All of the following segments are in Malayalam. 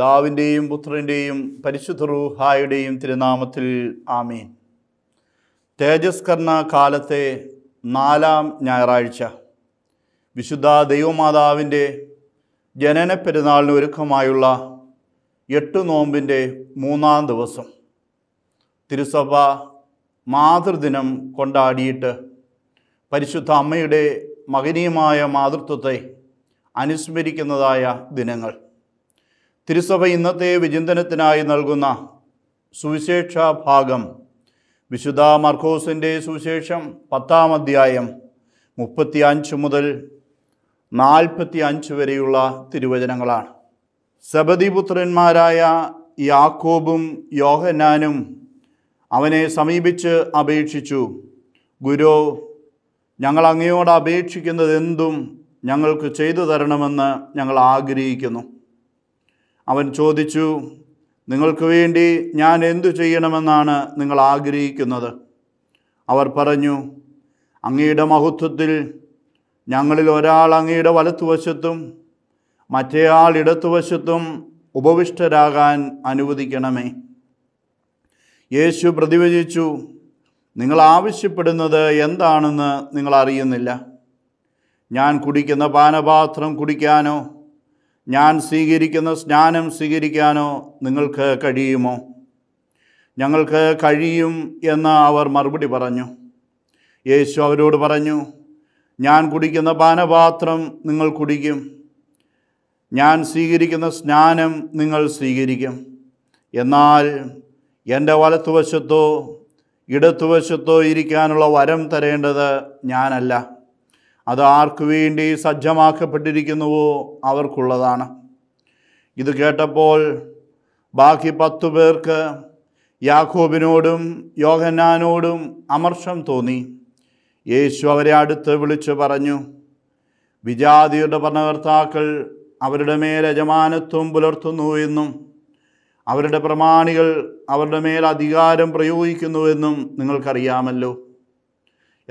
പിതാവിൻ്റെയും പുത്രൻ്റെയും പരിശുദ്ധ റൂഹായുടെയും തിരുനാമത്തിൽ ആമീൻ തേജസ്കർണ കാലത്തെ നാലാം ഞായറാഴ്ച വിശുദ്ധ ദൈവമാതാവിൻ്റെ ജനന പെരുന്നാളിന് ഒരുക്കമായുള്ള എട്ട് നോമ്പിൻ്റെ മൂന്നാം ദിവസം തിരുസഭ മാതൃദിനം കൊണ്ടാടിയിട്ട് പരിശുദ്ധ അമ്മയുടെ മകനീയമായ മാതൃത്വത്തെ അനുസ്മരിക്കുന്നതായ ദിനങ്ങൾ തിരുസഭ ഇന്നത്തെ വിചിന്തനത്തിനായി നൽകുന്ന സുവിശേഷ ഭാഗം വിശുദ്ധ മർക്കോസിൻ്റെ സുവിശേഷം പത്താം അധ്യായം മുപ്പത്തി അഞ്ച് മുതൽ നാൽപ്പത്തി അഞ്ച് വരെയുള്ള തിരുവചനങ്ങളാണ് സബദിപുത്രന്മാരായ യാക്കോബും യോഹനാനും അവനെ സമീപിച്ച് അപേക്ഷിച്ചു ഗുരു ഞങ്ങൾ അങ്ങയോട് അപേക്ഷിക്കുന്നതെന്തും ഞങ്ങൾക്ക് ചെയ്തു തരണമെന്ന് ഞങ്ങൾ ആഗ്രഹിക്കുന്നു അവൻ ചോദിച്ചു നിങ്ങൾക്ക് വേണ്ടി ഞാൻ എന്തു ചെയ്യണമെന്നാണ് നിങ്ങൾ ആഗ്രഹിക്കുന്നത് അവർ പറഞ്ഞു അങ്ങയുടെ മഹത്വത്തിൽ ഞങ്ങളിൽ ഒരാൾ അങ്ങയുടെ വലത്തുവശത്തും മറ്റേയാൾ ഇടത്തുവശത്തും ഉപവിഷ്ടരാകാൻ അനുവദിക്കണമേ യേശു പ്രതിവചിച്ചു നിങ്ങൾ ആവശ്യപ്പെടുന്നത് എന്താണെന്ന് നിങ്ങൾ അറിയുന്നില്ല ഞാൻ കുടിക്കുന്ന പാനപാത്രം കുടിക്കാനോ ഞാൻ സ്വീകരിക്കുന്ന സ്നാനം സ്വീകരിക്കാനോ നിങ്ങൾക്ക് കഴിയുമോ ഞങ്ങൾക്ക് കഴിയും എന്ന് അവർ മറുപടി പറഞ്ഞു യേശു അവരോട് പറഞ്ഞു ഞാൻ കുടിക്കുന്ന പാനപാത്രം നിങ്ങൾ കുടിക്കും ഞാൻ സ്വീകരിക്കുന്ന സ്നാനം നിങ്ങൾ സ്വീകരിക്കും എന്നാൽ എൻ്റെ വലത്തുവശത്തോ ഇടത്തുവശത്തോ ഇരിക്കാനുള്ള വരം തരേണ്ടത് ഞാനല്ല അത് ആർക്കു വേണ്ടി സജ്ജമാക്കപ്പെട്ടിരിക്കുന്നുവോ അവർക്കുള്ളതാണ് ഇത് കേട്ടപ്പോൾ ബാക്കി പത്തു പേർക്ക് യാക്കോബിനോടും യോഹന്നാനോടും അമർഷം തോന്നി യേശു അവരെ അടുത്ത് വിളിച്ചു പറഞ്ഞു വിജാതിയുടെ ഭരണകർത്താക്കൾ അവരുടെ മേൽ യജമാനത്വം പുലർത്തുന്നു എന്നും അവരുടെ പ്രമാണികൾ അവരുടെ മേൽ അധികാരം പ്രയോഗിക്കുന്നുവെന്നും നിങ്ങൾക്കറിയാമല്ലോ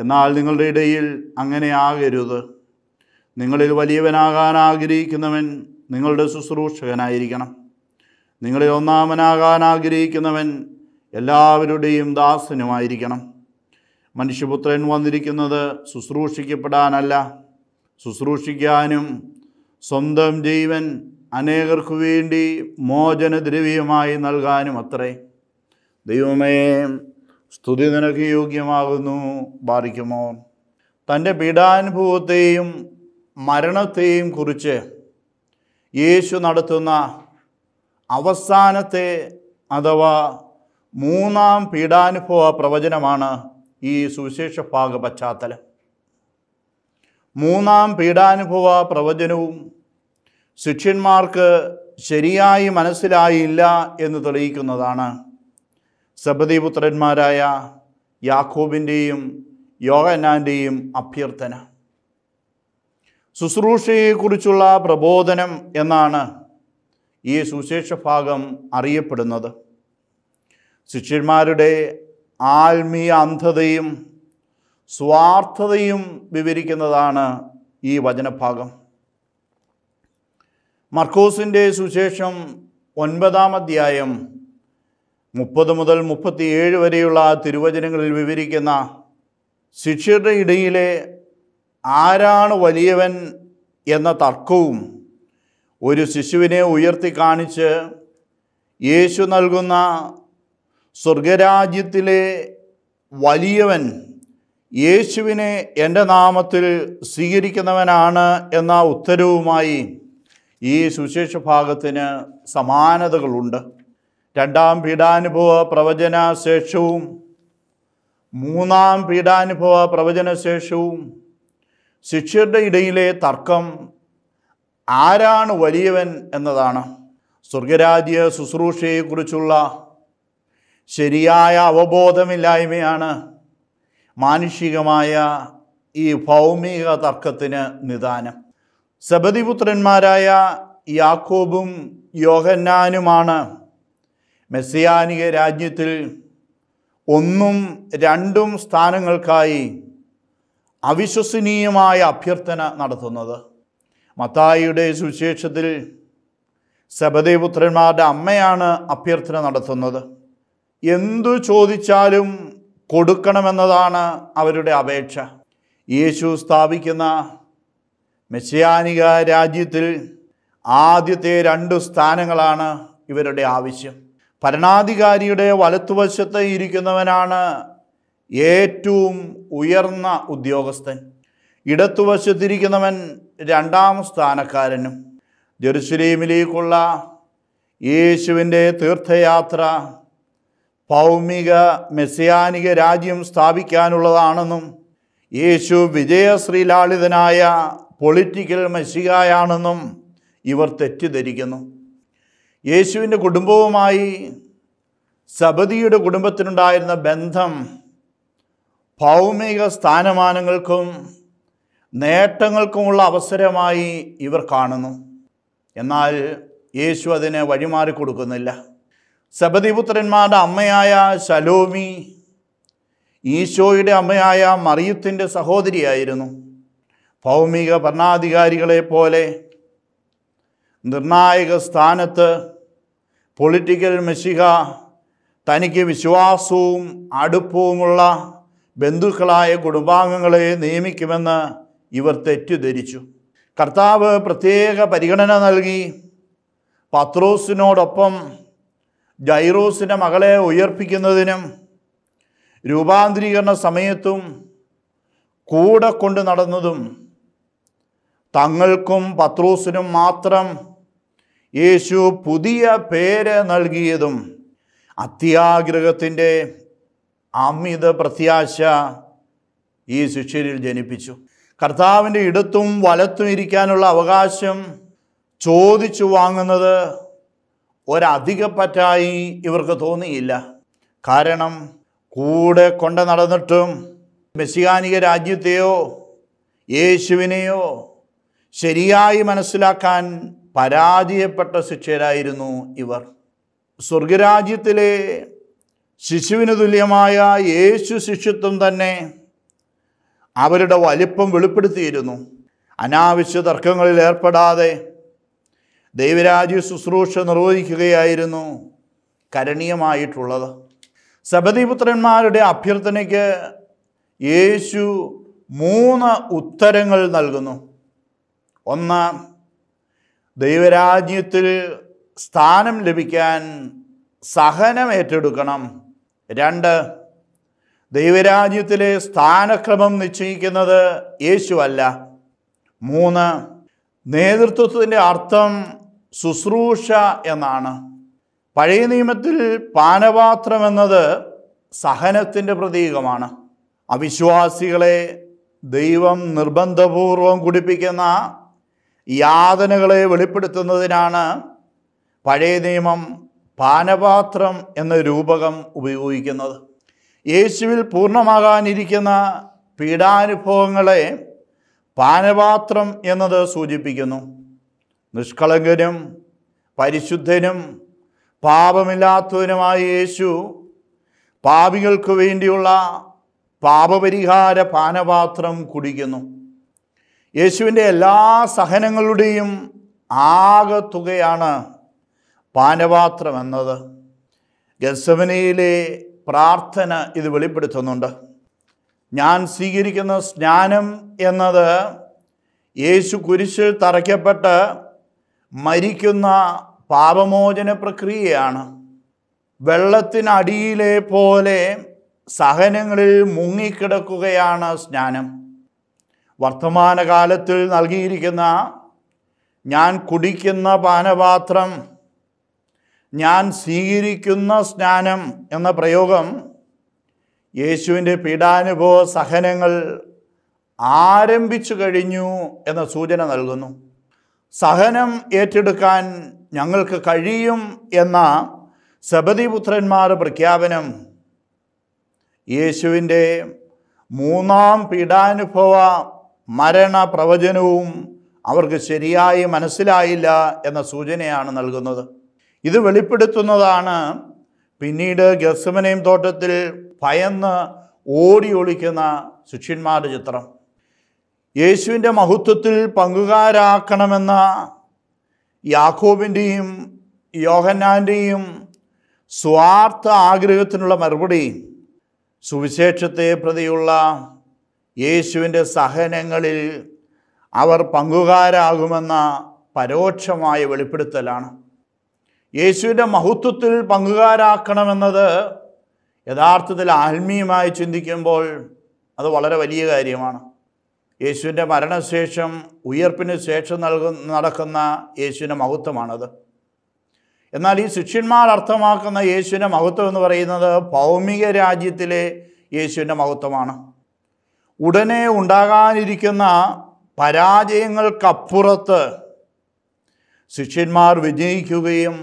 എന്നാൽ നിങ്ങളുടെ ഇടയിൽ അങ്ങനെ ആകരുത് നിങ്ങളിൽ വലിയവനാകാൻ ആഗ്രഹിക്കുന്നവൻ നിങ്ങളുടെ ശുശ്രൂഷകനായിരിക്കണം നിങ്ങളിൽ ഒന്നാമനാകാൻ ആഗ്രഹിക്കുന്നവൻ എല്ലാവരുടെയും ദാസനുമായിരിക്കണം മനുഷ്യപുത്രൻ വന്നിരിക്കുന്നത് ശുശ്രൂഷിക്കപ്പെടാനല്ല ശുശ്രൂഷിക്കാനും സ്വന്തം ജീവൻ അനേകർക്കു വേണ്ടി മോചനദ്രവ്യമായി നൽകാനും അത്രേ ദൈവമേ സ്തുതി നിനക്ക് യോഗ്യമാകുന്നു ബാധിക്കുമോ തൻ്റെ പീഡാനുഭവത്തെയും മരണത്തെയും കുറിച്ച് യേശു നടത്തുന്ന അവസാനത്തെ അഥവാ മൂന്നാം പീഡാനുഭവ പ്രവചനമാണ് ഈ സുവിശേഷ ഭാഗ പശ്ചാത്തലം മൂന്നാം പീഡാനുഭവ പ്രവചനവും ശിഷ്യന്മാർക്ക് ശരിയായി മനസ്സിലായില്ല എന്ന് തെളിയിക്കുന്നതാണ് സബദീപുത്രന്മാരായ യാക്കോബിൻ്റെയും യോഹനാൻ്റെയും അഭ്യർത്ഥന ശുശ്രൂഷയെക്കുറിച്ചുള്ള പ്രബോധനം എന്നാണ് ഈ സുശേഷ ഭാഗം അറിയപ്പെടുന്നത് ശിഷ്യന്മാരുടെ ആത്മീയ അന്ധതയും സ്വാർത്ഥതയും വിവരിക്കുന്നതാണ് ഈ വചനഭാഗം മർക്കോസിൻ്റെ സുശേഷം ഒൻപതാം അധ്യായം മുപ്പത് മുതൽ മുപ്പത്തിയേഴ് വരെയുള്ള തിരുവചനങ്ങളിൽ വിവരിക്കുന്ന ശിക്ഷയുടെ ഇടയിലെ ആരാണ് വലിയവൻ എന്ന തർക്കവും ഒരു ശിശുവിനെ ഉയർത്തി കാണിച്ച് യേശു നൽകുന്ന സ്വർഗരാജ്യത്തിലെ വലിയവൻ യേശുവിനെ എൻ്റെ നാമത്തിൽ സ്വീകരിക്കുന്നവനാണ് എന്ന ഉത്തരവുമായി ഈ സുശേഷ ഭാഗത്തിന് സമാനതകളുണ്ട് രണ്ടാം പീഡാനുഭവ പ്രവചന ശേഷവും മൂന്നാം പീഡാനുഭവ പ്രവചന ശേഷവും ശിഷ്യരുടെ ഇടയിലെ തർക്കം ആരാണ് വലിയവൻ എന്നതാണ് സ്വർഗരാജ്യ ശുശ്രൂഷയെക്കുറിച്ചുള്ള ശരിയായ അവബോധമില്ലായ്മയാണ് മാനുഷികമായ ഈ ഭൗമിക തർക്കത്തിന് നിദാനം സബതിപുത്രന്മാരായ യാക്കോബും യോഹന്നാനുമാണ് മെസ്സിയാനിക രാജ്യത്തിൽ ഒന്നും രണ്ടും സ്ഥാനങ്ങൾക്കായി അവിശ്വസനീയമായ അഭ്യർത്ഥന നടത്തുന്നത് മത്തായിയുടെ സുവിശേഷത്തിൽ സബദേപുത്രന്മാരുടെ അമ്മയാണ് അഭ്യർത്ഥന നടത്തുന്നത് എന്തു ചോദിച്ചാലും കൊടുക്കണമെന്നതാണ് അവരുടെ അപേക്ഷ യേശു സ്ഥാപിക്കുന്ന മെസ്സിയാനിക രാജ്യത്തിൽ ആദ്യത്തെ രണ്ട് സ്ഥാനങ്ങളാണ് ഇവരുടെ ആവശ്യം ഭരണാധികാരിയുടെ വലത്തുവശത്ത് ഇരിക്കുന്നവനാണ് ഏറ്റവും ഉയർന്ന ഉദ്യോഗസ്ഥൻ ഇടത്തുവശത്തിരിക്കുന്നവൻ രണ്ടാം സ്ഥാനക്കാരനും ജെറുസലേമിലേക്കുള്ള യേശുവിൻ്റെ തീർത്ഥയാത്ര ഭൗമിക മെസ്സിയാനിക രാജ്യം സ്ഥാപിക്കാനുള്ളതാണെന്നും യേശു വിജയശ്രീലാളിതനായ പൊളിറ്റിക്കൽ മെസ്സികായാണെന്നും ഇവർ തെറ്റിദ്ധരിക്കുന്നു യേശുവിൻ്റെ കുടുംബവുമായി സബദിയുടെ കുടുംബത്തിനുണ്ടായിരുന്ന ബന്ധം ഭൗമിക സ്ഥാനമാനങ്ങൾക്കും നേട്ടങ്ങൾക്കുമുള്ള അവസരമായി ഇവർ കാണുന്നു എന്നാൽ യേശു അതിനെ വഴിമാറി കൊടുക്കുന്നില്ല സബദിപുത്രന്മാരുടെ അമ്മയായ ശലോമി ഈശോയുടെ അമ്മയായ മറിയത്തിൻ്റെ സഹോദരിയായിരുന്നു ഭൗമിക ഭരണാധികാരികളെ പോലെ നിർണായക സ്ഥാനത്ത് പൊളിറ്റിക്കൽ മെഷിക തനിക്ക് വിശ്വാസവും അടുപ്പവുമുള്ള ബന്ധുക്കളായ കുടുംബാംഗങ്ങളെ നിയമിക്കുമെന്ന് ഇവർ തെറ്റിദ്ധരിച്ചു കർത്താവ് പ്രത്യേക പരിഗണന നൽകി പത്രോസിനോടൊപ്പം ജൈറോസിൻ്റെ മകളെ ഉയർപ്പിക്കുന്നതിനും രൂപാന്തരീകരണ സമയത്തും കൂടെ കൊണ്ട് നടന്നതും തങ്ങൾക്കും പത്രോസിനും മാത്രം യേശു പുതിയ പേര് നൽകിയതും അത്യാഗ്രഹത്തിൻ്റെ അമിത പ്രത്യാശ ഈ ശിഷ്യരിൽ ജനിപ്പിച്ചു കർത്താവിൻ്റെ ഇടത്തും വലത്തും ഇരിക്കാനുള്ള അവകാശം ചോദിച്ചു വാങ്ങുന്നത് ഒരധികപ്പറ്റായി ഇവർക്ക് തോന്നിയില്ല കാരണം കൂടെ കൊണ്ട നടന്നിട്ടും മെസ്സിയാനിക രാജ്യത്തെയോ യേശുവിനെയോ ശരിയായി മനസ്സിലാക്കാൻ പരാജയപ്പെട്ട ശിക്ഷരായിരുന്നു ഇവർ സ്വർഗരാജ്യത്തിലെ ശിശുവിന് തുല്യമായ യേശു ശിഷ്യത്വം തന്നെ അവരുടെ വലിപ്പം വെളിപ്പെടുത്തിയിരുന്നു അനാവശ്യ തർക്കങ്ങളിൽ ഏർപ്പെടാതെ ദൈവരാജ്യ ശുശ്രൂഷ നിർവഹിക്കുകയായിരുന്നു കരണീയമായിട്ടുള്ളത് സബദീപുത്രന്മാരുടെ അഭ്യർത്ഥനയ്ക്ക് യേശു മൂന്ന് ഉത്തരങ്ങൾ നൽകുന്നു ഒന്ന് ദൈവരാജ്യത്തിൽ സ്ഥാനം ലഭിക്കാൻ സഹനം ഏറ്റെടുക്കണം രണ്ട് ദൈവരാജ്യത്തിലെ സ്ഥാനക്രമം നിശ്ചയിക്കുന്നത് യേശുവല്ല മൂന്ന് നേതൃത്വത്തിൻ്റെ അർത്ഥം ശുശ്രൂഷ എന്നാണ് പഴയ നിയമത്തിൽ എന്നത് സഹനത്തിൻ്റെ പ്രതീകമാണ് അവിശ്വാസികളെ ദൈവം നിർബന്ധപൂർവം കുടിപ്പിക്കുന്ന യാതനകളെ വെളിപ്പെടുത്തുന്നതിനാണ് പഴയ നിയമം പാനപാത്രം എന്ന രൂപകം ഉപയോഗിക്കുന്നത് യേശുവിൽ പൂർണ്ണമാകാനിരിക്കുന്ന പീഡാനുഭവങ്ങളെ പാനപാത്രം എന്നത് സൂചിപ്പിക്കുന്നു നിഷ്കളങ്കനും പരിശുദ്ധനും പാപമില്ലാത്തവനുമായ യേശു പാപികൾക്ക് വേണ്ടിയുള്ള പാപപരിഹാര പാനപാത്രം കുടിക്കുന്നു യേശുവിൻ്റെ എല്ലാ സഹനങ്ങളുടെയും ആകത്തുകയാണ് പാനപാത്രം എന്നത് ഗസവനയിലെ പ്രാർത്ഥന ഇത് വെളിപ്പെടുത്തുന്നുണ്ട് ഞാൻ സ്വീകരിക്കുന്ന സ്നാനം എന്നത് യേശു കുരിശിൽ തറയ്ക്കപ്പെട്ട് മരിക്കുന്ന പാപമോചന പ്രക്രിയയാണ് വെള്ളത്തിനടിയിലെ പോലെ സഹനങ്ങളിൽ മുങ്ങിക്കിടക്കുകയാണ് സ്നാനം വർത്തമാനകാലത്തിൽ നൽകിയിരിക്കുന്ന ഞാൻ കുടിക്കുന്ന പാനപാത്രം ഞാൻ സ്വീകരിക്കുന്ന സ്നാനം എന്ന പ്രയോഗം യേശുവിൻ്റെ പീഡാനുഭവ സഹനങ്ങൾ ആരംഭിച്ചു കഴിഞ്ഞു എന്ന സൂചന നൽകുന്നു സഹനം ഏറ്റെടുക്കാൻ ഞങ്ങൾക്ക് കഴിയും എന്ന സബതിപുത്രന്മാർ പ്രഖ്യാപനം യേശുവിൻ്റെ മൂന്നാം പീഡാനുഭവ മരണ പ്രവചനവും അവർക്ക് ശരിയായി മനസ്സിലായില്ല എന്ന സൂചനയാണ് നൽകുന്നത് ഇത് വെളിപ്പെടുത്തുന്നതാണ് പിന്നീട് ഗസമനയും തോട്ടത്തിൽ ഭയന്ന് ഓടി ഒളിക്കുന്ന ശിഷ്യന്മാരുടെ ചിത്രം യേശുവിൻ്റെ മഹത്വത്തിൽ പങ്കുകാരാക്കണമെന്ന യാക്കോബിൻ്റെയും യോഹന്നാൻ്റെയും സ്വാർത്ഥ ആഗ്രഹത്തിനുള്ള മറുപടി സുവിശേഷത്തെ പ്രതിയുള്ള യേശുവിൻ്റെ സഹനങ്ങളിൽ അവർ പങ്കുകാരാകുമെന്ന പരോക്ഷമായ വെളിപ്പെടുത്തലാണ് യേശുവിൻ്റെ മഹത്വത്തിൽ പങ്കുകാരാക്കണമെന്നത് യഥാർത്ഥത്തിൽ ആത്മീയമായി ചിന്തിക്കുമ്പോൾ അത് വളരെ വലിയ കാര്യമാണ് യേശുവിൻ്റെ മരണശേഷം ഉയർപ്പിന് ശേഷം നൽകുന്ന നടക്കുന്ന യേശുവിൻ്റെ മഹത്വമാണത് എന്നാൽ ഈ ശിഷ്യന്മാർ അർത്ഥമാക്കുന്ന യേശുവിൻ്റെ മഹത്വം എന്ന് പറയുന്നത് ഭൗമിക രാജ്യത്തിലെ യേശുവിൻ്റെ മഹത്വമാണ് ഉടനെ ഉണ്ടാകാനിരിക്കുന്ന പരാജയങ്ങൾക്കപ്പുറത്ത് ശിഷ്യന്മാർ വിജയിക്കുകയും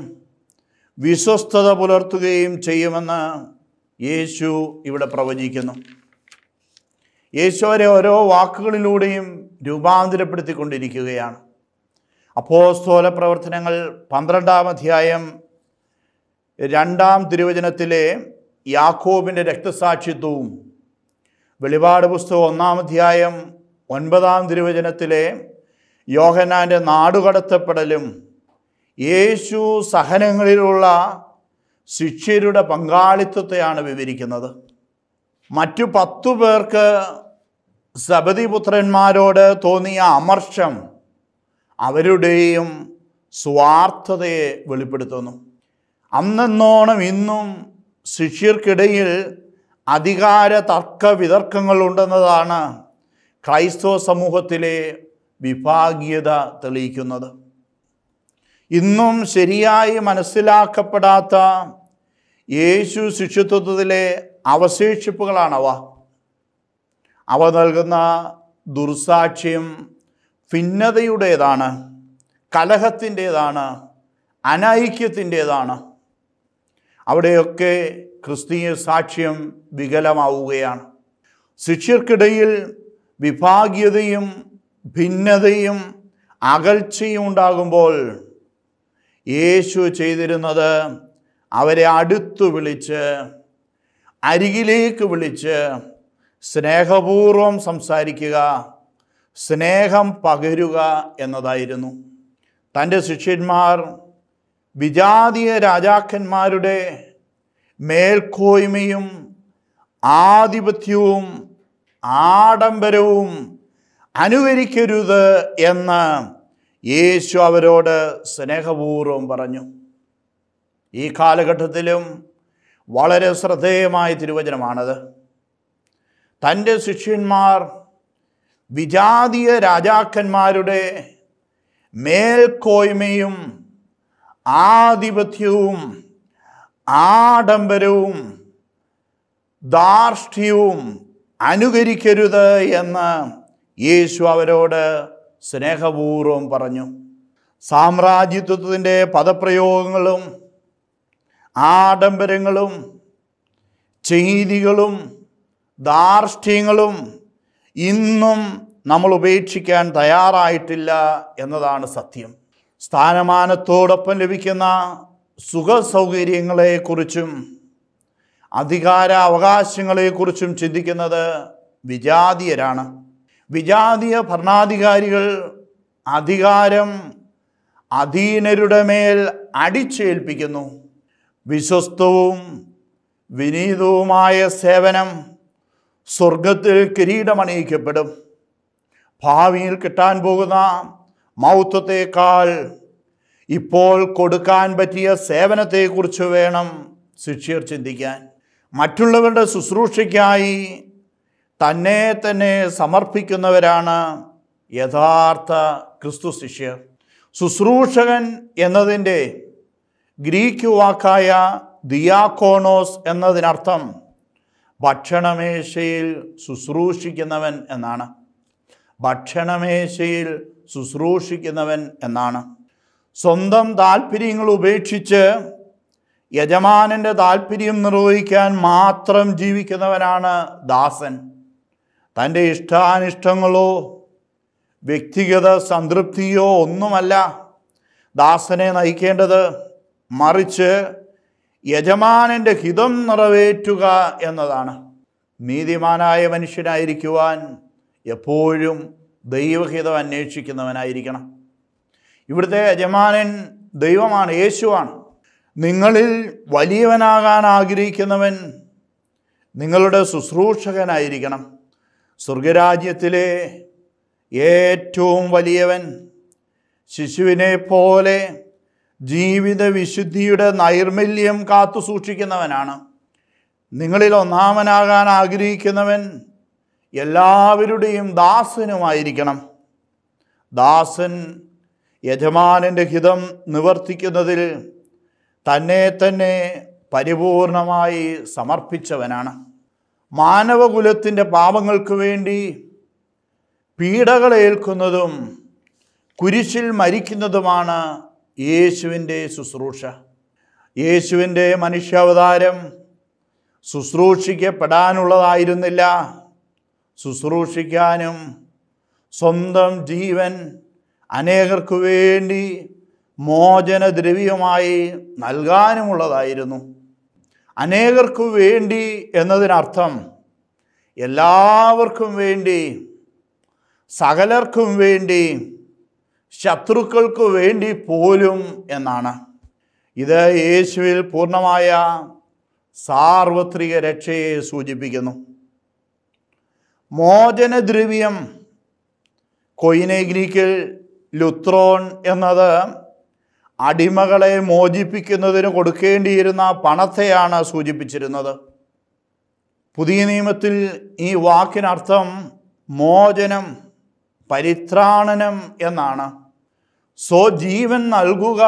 വിശ്വസ്തത പുലർത്തുകയും ചെയ്യുമെന്ന് യേശു ഇവിടെ പ്രവചിക്കുന്നു യേശു അവരെ ഓരോ വാക്കുകളിലൂടെയും രൂപാന്തരപ്പെടുത്തിക്കൊണ്ടിരിക്കുകയാണ് അപ്പോസ്തോല പ്രവർത്തനങ്ങൾ പന്ത്രണ്ടാം അധ്യായം രണ്ടാം തിരുവചനത്തിലെ യാക്കോബിൻ്റെ രക്തസാക്ഷിത്വവും വെളിപാട് പുസ്തകം ഒന്നാം അധ്യായം ഒൻപതാം തിരുവചനത്തിലെ യോഹനാൻ്റെ നാടുകടത്തപ്പെടലും യേശു സഹനങ്ങളിലുള്ള ശിഷ്യരുടെ പങ്കാളിത്വത്തെയാണ് വിവരിക്കുന്നത് മറ്റു പത്തു പേർക്ക് സബതിപുത്രന്മാരോട് തോന്നിയ അമർഷം അവരുടെയും സ്വാർത്ഥതയെ വെളിപ്പെടുത്തുന്നു അന്നെന്നോണം ഇന്നും ശിഷ്യർക്കിടയിൽ അധികാര തർക്ക വിതർക്കങ്ങളുണ്ടെന്നതാണ് ക്രൈസ്തവ സമൂഹത്തിലെ വിഭാഗീയത തെളിയിക്കുന്നത് ഇന്നും ശരിയായി മനസ്സിലാക്കപ്പെടാത്ത യേശു ശിഷ്യത്വത്തിലെ അവശേഷിപ്പുകളാണവ അവ നൽകുന്ന ദുർസാക്ഷ്യം ഭിന്നതയുടേതാണ് കലഹത്തിൻ്റേതാണ് അനൈക്യത്തിൻ്റേതാണ് അവിടെയൊക്കെ ക്രിസ്തീയ സാക്ഷ്യം വികലമാവുകയാണ് ശിഷ്യർക്കിടയിൽ വിഭാഗീയതയും ഭിന്നതയും അകൽച്ചയും ഉണ്ടാകുമ്പോൾ യേശു ചെയ്തിരുന്നത് അവരെ അടുത്തു വിളിച്ച് അരികിലേക്ക് വിളിച്ച് സ്നേഹപൂർവം സംസാരിക്കുക സ്നേഹം പകരുക എന്നതായിരുന്നു തൻ്റെ ശിഷ്യന്മാർ വിജാതീയ രാജാക്കന്മാരുടെ മേൽക്കോയ്മയും ആധിപത്യവും ആഡംബരവും അനുകരിക്കരുത് എന്ന് യേശു അവരോട് സ്നേഹപൂർവ്വം പറഞ്ഞു ഈ കാലഘട്ടത്തിലും വളരെ ശ്രദ്ധേയമായ തിരുവചനമാണത് തൻ്റെ ശിഷ്യന്മാർ വിജാതീയ രാജാക്കന്മാരുടെ മേൽക്കോയ്മയും ആധിപത്യവും ആഡംബരവും ധാർഷ്ട്യവും അനുകരിക്കരുത് എന്ന് യേശു അവരോട് സ്നേഹപൂർവം പറഞ്ഞു സാമ്രാജ്യത്വത്തിൻ്റെ പദപ്രയോഗങ്ങളും ആഡംബരങ്ങളും ചെയ്തികളും ധാർഷ്ട്യങ്ങളും ഇന്നും നമ്മൾ ഉപേക്ഷിക്കാൻ തയ്യാറായിട്ടില്ല എന്നതാണ് സത്യം സ്ഥാനമാനത്തോടൊപ്പം ലഭിക്കുന്ന സുഖ സൗകര്യങ്ങളെക്കുറിച്ചും അധികാര അവകാശങ്ങളെക്കുറിച്ചും ചിന്തിക്കുന്നത് വിജാതീയരാണ് വിജാതീയ ഭരണാധികാരികൾ അധികാരം അധീനരുടെ മേൽ അടിച്ചേൽപ്പിക്കുന്നു വിശ്വസ്തവും വിനീതവുമായ സേവനം സ്വർഗത്തിൽ കിരീടമണിയിക്കപ്പെടും ഭാവിയിൽ കിട്ടാൻ പോകുന്ന മൗത്വത്തേക്കാൾ ഇപ്പോൾ കൊടുക്കാൻ പറ്റിയ സേവനത്തെക്കുറിച്ച് വേണം ശിഷ്യർ ചിന്തിക്കാൻ മറ്റുള്ളവരുടെ ശുശ്രൂഷയ്ക്കായി തന്നെ തന്നെ സമർപ്പിക്കുന്നവരാണ് യഥാർത്ഥ ക്രിസ്തു ശിഷ്യർ ശുശ്രൂഷകൻ എന്നതിൻ്റെ ഗ്രീക്ക് വാക്കായ ദിയാക്കോണോസ് എന്നതിനർത്ഥം ഭക്ഷണമേശയിൽ ശുശ്രൂഷിക്കുന്നവൻ എന്നാണ് ഭക്ഷണമേശയിൽ ശുശ്രൂഷിക്കുന്നവൻ എന്നാണ് സ്വന്തം താല്പര്യങ്ങൾ ഉപേക്ഷിച്ച് യജമാനൻ്റെ താല്പര്യം നിർവഹിക്കാൻ മാത്രം ജീവിക്കുന്നവനാണ് ദാസൻ തൻ്റെ ഇഷ്ടാനിഷ്ടങ്ങളോ വ്യക്തിഗത സംതൃപ്തിയോ ഒന്നുമല്ല ദാസനെ നയിക്കേണ്ടത് മറിച്ച് യജമാനൻ്റെ ഹിതം നിറവേറ്റുക എന്നതാണ് നീതിമാനായ മനുഷ്യനായിരിക്കുവാൻ എപ്പോഴും ദൈവഹിതം അന്വേഷിക്കുന്നവനായിരിക്കണം ഇവിടുത്തെ യജമാനൻ ദൈവമാണ് യേശുവാണ് നിങ്ങളിൽ വലിയവനാകാൻ ആഗ്രഹിക്കുന്നവൻ നിങ്ങളുടെ ശുശ്രൂഷകനായിരിക്കണം സ്വർഗരാജ്യത്തിലെ ഏറ്റവും വലിയവൻ ശിശുവിനെ പോലെ ജീവിത വിശുദ്ധിയുടെ നൈർമല്യം കാത്തു സൂക്ഷിക്കുന്നവനാണ് നിങ്ങളിൽ ഒന്നാമനാകാൻ ആഗ്രഹിക്കുന്നവൻ എല്ലാവരുടെയും ദാസനുമായിരിക്കണം ദാസൻ യജമാനൻ്റെ ഹിതം നിവർത്തിക്കുന്നതിൽ തന്നെ തന്നെ പരിപൂർണമായി സമർപ്പിച്ചവനാണ് മാനവകുലത്തിൻ്റെ പാപങ്ങൾക്ക് വേണ്ടി പീഡകളേൽക്കുന്നതും കുരിശിൽ മരിക്കുന്നതുമാണ് യേശുവിൻ്റെ ശുശ്രൂഷ യേശുവിൻ്റെ മനുഷ്യാവതാരം ശുശ്രൂഷിക്കപ്പെടാനുള്ളതായിരുന്നില്ല ശുശ്രൂഷിക്കാനും സ്വന്തം ജീവൻ അനേകർക്കു വേണ്ടി മോചനദ്രവ്യമായി നൽകാനുമുള്ളതായിരുന്നു അനേകർക്കു വേണ്ടി എന്നതിനർത്ഥം എല്ലാവർക്കും വേണ്ടി സകലർക്കും വേണ്ടി ശത്രുക്കൾക്കു വേണ്ടി പോലും എന്നാണ് ഇത് യേശുവിൽ പൂർണ്ണമായ സാർവത്രിക രക്ഷയെ സൂചിപ്പിക്കുന്നു മോചനദ്രവ്യം കൊയിനെ ഗ്രീക്കിൽ ലുത്രോൺ എന്നത് അടിമകളെ മോചിപ്പിക്കുന്നതിന് കൊടുക്കേണ്ടിയിരുന്ന പണത്തെയാണ് സൂചിപ്പിച്ചിരുന്നത് പുതിയ നിയമത്തിൽ ഈ വാക്കിനർത്ഥം മോചനം പരിത്രാണനം എന്നാണ് സോ ജീവൻ നൽകുക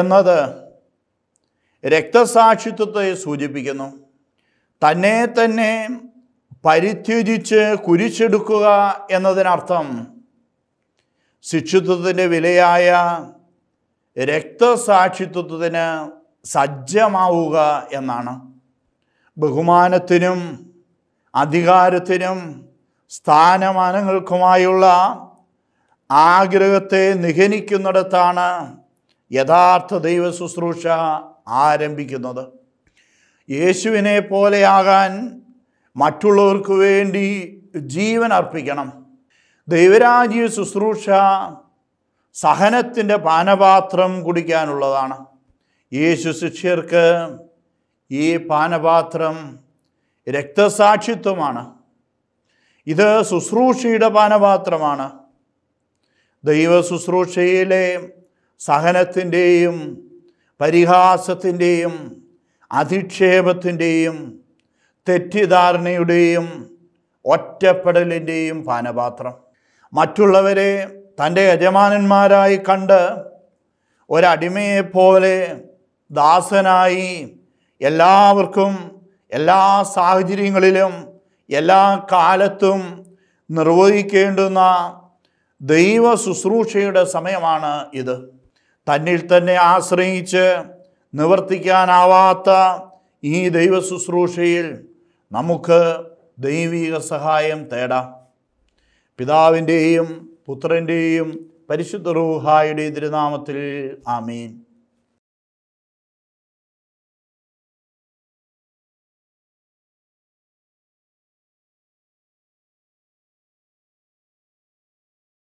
എന്നത് രക്തസാക്ഷിത്വത്തെ സൂചിപ്പിക്കുന്നു തന്നെ തന്നെ പരിത്യജിച്ച് കുരിച്ചെടുക്കുക എന്നതിനർത്ഥം ശിക്ഷിത്വത്തിന് വിലയായ രക്തസാക്ഷിത്വത്തിന് സജ്ജമാവുക എന്നാണ് ബഹുമാനത്തിനും അധികാരത്തിനും സ്ഥാനമാനങ്ങൾക്കുമായുള്ള ആഗ്രഹത്തെ നിഹനിക്കുന്നിടത്താണ് യഥാർത്ഥ ദൈവ ശുശ്രൂഷ ആരംഭിക്കുന്നത് യേശുവിനെ പോലെയാകാൻ മറ്റുള്ളവർക്ക് വേണ്ടി ജീവൻ അർപ്പിക്കണം ദൈവരാജ്യ ശുശ്രൂഷ സഹനത്തിൻ്റെ പാനപാത്രം കുടിക്കാനുള്ളതാണ് യേശു ശിഷ്യർക്ക് ഈ പാനപാത്രം രക്തസാക്ഷിത്വമാണ് ഇത് ശുശ്രൂഷയുടെ പാനപാത്രമാണ് ദൈവ ശുശ്രൂഷയിലെ സഹനത്തിൻ്റെയും പരിഹാസത്തിൻ്റെയും അധിക്ഷേപത്തിൻ്റെയും തെറ്റിദ്ധാരണയുടെയും ഒറ്റപ്പെടലിൻ്റെയും പാനപാത്രം മറ്റുള്ളവരെ തൻ്റെ യജമാനന്മാരായി കണ്ട് ഒരടിമയെപ്പോലെ ദാസനായി എല്ലാവർക്കും എല്ലാ സാഹചര്യങ്ങളിലും എല്ലാ കാലത്തും നിർവഹിക്കേണ്ടുന്ന ദൈവ ശുശ്രൂഷയുടെ സമയമാണ് ഇത് തന്നിൽ തന്നെ ആശ്രയിച്ച് നിവർത്തിക്കാനാവാത്ത ഈ ദൈവ ശുശ്രൂഷയിൽ നമുക്ക് ദൈവിക സഹായം തേടാം പിതാവിൻ്റെയും പുത്രൻ്റെയും പരിശുദ്ധ റൂഹായുടെ തിരുനാമത്തിൽ ആമീൻ